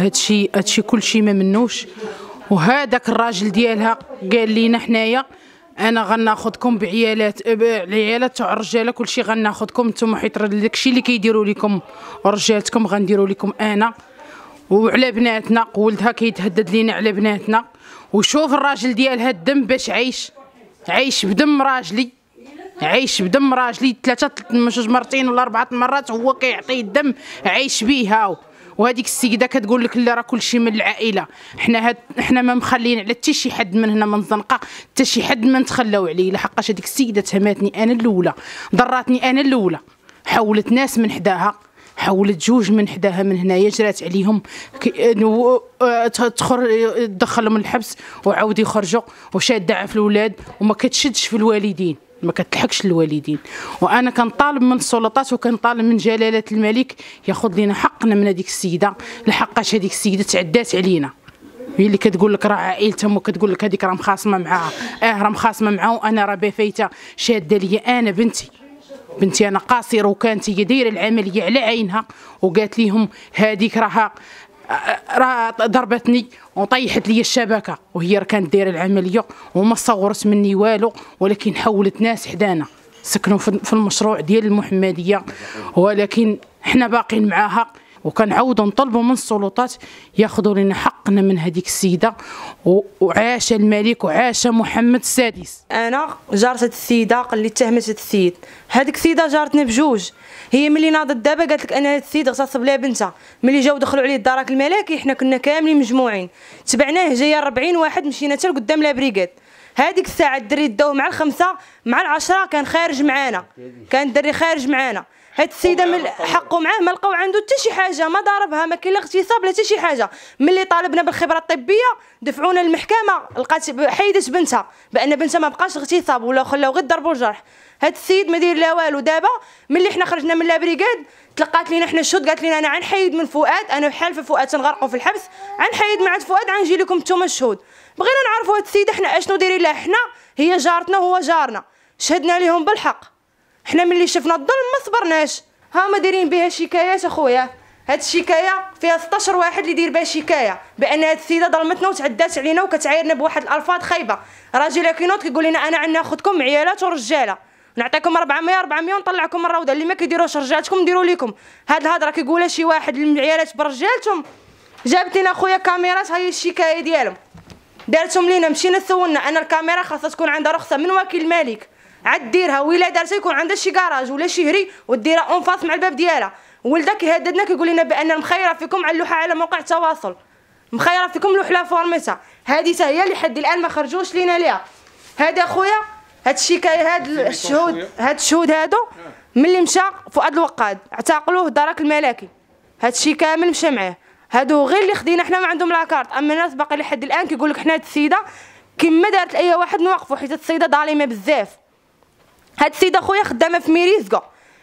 هادشي هادشي كلشي ما منوش وهذاك الراجل ديالها قال لينا حنايا انا غناخذكم بعيالات العيالات تاع الرجاله كلشي غناخذكم نتوما حيت داكشي اللي كيديروا لكم رجالتكم غنديروا لكم انا وعلى بناتنا ولدها كيتهدد لينا على بناتنا وشوف الراجل ديالها الدم باش عايش عايش بدم راجلي عايش بدم راجلي ثلاثه مرتين ولا اربعه مرات هو كيعطي الدم عايش بيه هاو وهذيك السيده كتقول لك لا راه كلشي من العائله حنا هاد حنا ما مخليين على حتى شي حد من هنا من الزنقه حتى شي حد ما نتخلاو عليه لحقاش هذيك السيده تهمتني انا الاولى ضراتني انا الاولى حولت ناس من حداها حولت جوج من حداها من هنايا جرات عليهم آه، آه، تدخلهم الحبس وعاود يخرجوا وشاده في الولاد وما كتشدش في الوالدين ما كتلحقش الوالدين وانا كنطالب من السلطات وكنطالب من جلاله الملك ياخذ لنا حقنا من هذيك السيده لحقاش هذيك السيده تعدات علينا هي اللي كتقول لك راه عائلتها وكتقول لك هذيك راه مخاصمه معاها اه راه مخاصمه معاها وانا راه بفايته شاده ليا انا بنتي بنتي انا قاصره وكانت هي دايره العمليه على عينها وقالت لهم هذيك راها راه ضربتني وطيحت لي الشبكه وهي راه كانت دايره العمليه وما صغرت مني والو ولكن حولت ناس حدانا سكنوا في المشروع ديال المحمديه ولكن حنا باقيين معاها وكنعاودو نطلبوا من السلطات ياخذوا لنا حقنا من هذيك السيده وعاش الملك وعاش محمد السادس انا جارت السيده اللي اتهمت السيد هذيك السيده جارتنا بجوج هي ملي ناضت دابا قالت لك انا هاد السيد غتصب لها بنتها ملي جاو دخلوا عليه الدرك الملكي حنا كنا كاملين مجموعين تبعناه جايه 40 واحد مشينا حتى لقدام لا هذيك الساعه الدري داو مع الخمسه مع العشره كان خارج معانا كان الدري خارج معانا هاد السيده من حقه معاه ما لقاو عنده حتى شي حاجه ما ضربها ما كاين لا اغتصاب لا حتى شي حاجه ملي طالبنا بالخبره الطبيه دفعونا للمحكمه لقات حيدت بنتها بان بنتها ما بقاش اغتصاب ولا خلاو غير ضرب الجرح هاد السيد ما داير لا والو دابا ملي حنا خرجنا من لابريكاد تلقات لينا حنا الشوط قالت لينا انا غنحيد من فؤاد انا حالفه فؤاد تنغرقوا في الحبس غنحيد مع فؤاد غنجي لكم نتوما الشهود بغينا نعرفوا هاد السيده حنا اشنو دايرين لها حنا هي جارتنا وهو جارنا شهدنا لهم بالحق حنا ملي شفنا الظلم ما صبرناش ها ما دايرين بها شكايات اخويا هاد الشكايه فيها 16 واحد اللي داير بها شكايه بان هاد السيده ظلمتنا وتعدات علينا وكتعايرنا بواحد الالفاظ خايبه راجل كينوض كيقول لنا انا عندنا اخوتكم عيالات ورجاله نعطيكم 400 400 ونطلعكم الروضه اللي ما كيديروش رجالتكم نديرو ليكم هاد الهضره كيقولها شي واحد للعيالات برجالتهم جابت لنا خويا كاميرات هاي الشكايه ديالهم دارتهم لينا مشينا سولنا انا الكاميرا خاصها تكون عندها رخصه من وكيل الملك عاد ديرها ويلا دارتها يكون عندها شي كراج ولا شي هري وديرها اون فاس مع الباب ديالها ولدها كيهددنا كيقول لنا بان مخيره فيكم على اللوحه على موقع التواصل مخيره فيكم لوحه لا فورميتها هذه هي اللي حد الان ما خرجوش لينا ليها هذا خويا هاد الشكايه هاد الشهود هاد الشهود هادو ملي مشى فؤاد الوقاد اعتقلوه الدرك الملكي هاد الشي كامل مشى معاه هادو غير اللي خدينا حنا ما عندهم لاكارت اما الناس باقي لحد الان كيقول لك حنا هاد السيده كما دارت اي واحد نوقفوا حيت السيده ظالمه بزاف هاد السيده خويا خدامه في ميريزكو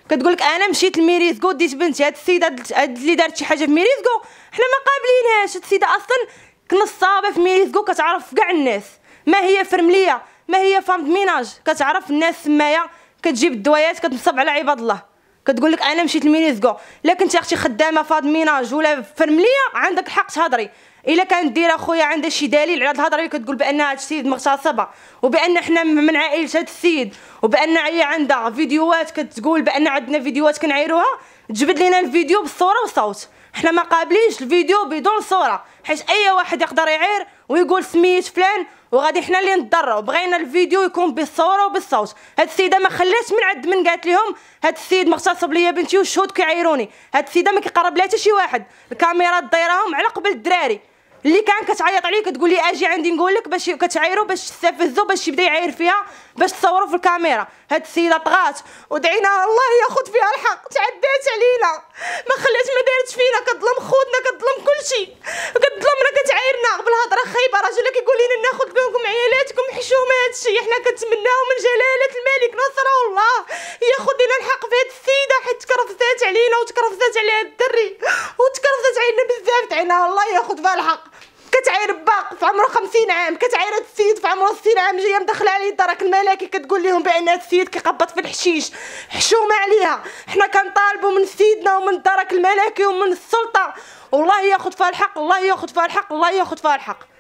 كتقول لك انا مشيت لميريزكو ديت بنتي هاد السيده هاد اللي دارت شي حاجه في ميريزكو حنا ما قابلينهاش هاد السيده اصلا كنصابه في ميريزكو كتعرف كاع الناس ما هي فرمليه ما هي فام ميناج كتعرف الناس تمايا كتجيب الدوايات كتنصب على عباد الله كتقول لك انا مشيت لميريزكو لكن انت اختي خدامه فاد ميناج ولا فرمليه عندك الحق تهضري الا كانت دير اخويا عندها شي دليل على هاد الهضره اللي كتقول بان هاد السيد مغتصبه وبان حنا من عائله هاد السيد وبان هي عندها فيديوهات كتقول بان عندنا فيديوهات كنعيروها تجبد لينا الفيديو بالصوره والصوت حنا ما قابلينش الفيديو بدون صوره حيت اي واحد يقدر يعير ويقول سميت فلان وغادي حنا اللي نضروا بغينا الفيديو يكون بالصوره وبالصوت هاد السيده ما خلاتش من عند من قالت لهم هاد السيد مغتصب ليا بنتي والشهود كيعايروني هاد السيده ما كيقرب لها حتى شي واحد الكاميرات دايراهم على قبل الدراري اللي كان كتعيط عليه كتقول لي اجي عندي نقول لك باش كتعايروا باش تستفزوا باش يبدا يعاير فيها باش تصوروا في الكاميرا هاد السيده طغات ودعينا الله ياخذ فيها الحق تعدات علينا ما خلات ما دارتش فينا 60 عام كتعاير هاد السيد في عمره 60 عام جايه مدخله عليه الدرك الملكي كتقول لهم بان هاد السيد كيقبط في الحشيش حشومه عليها حنا كنطالبوا من سيدنا ومن الدرك الملكي ومن السلطه والله ياخذ فيها الحق الله ياخذ فيها الحق الله ياخذ فيها الحق